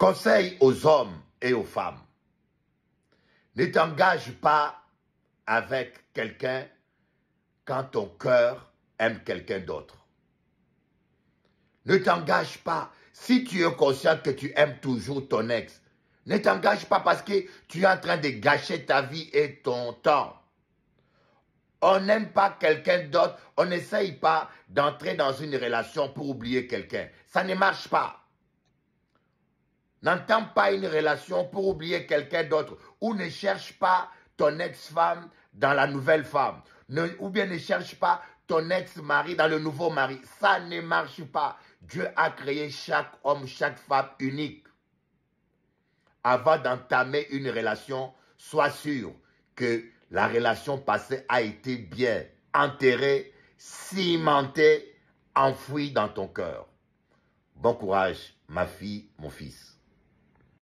Conseil aux hommes et aux femmes. Ne t'engage pas avec quelqu'un quand ton cœur aime quelqu'un d'autre. Ne t'engage pas si tu es conscient que tu aimes toujours ton ex. Ne t'engage pas parce que tu es en train de gâcher ta vie et ton temps. On n'aime pas quelqu'un d'autre, on n'essaye pas d'entrer dans une relation pour oublier quelqu'un. Ça ne marche pas. N'entends pas une relation pour oublier quelqu'un d'autre ou ne cherche pas ton ex-femme dans la nouvelle femme. ou bien ne cherche pas ton ex-mari dans le nouveau mari. Ça ne marche pas. Dieu a créé chaque homme, chaque femme unique. Avant d'entamer une relation, sois sûr que la relation passée a été bien enterrée, cimentée, enfouie dans ton cœur. Bon courage, ma fille, mon fils.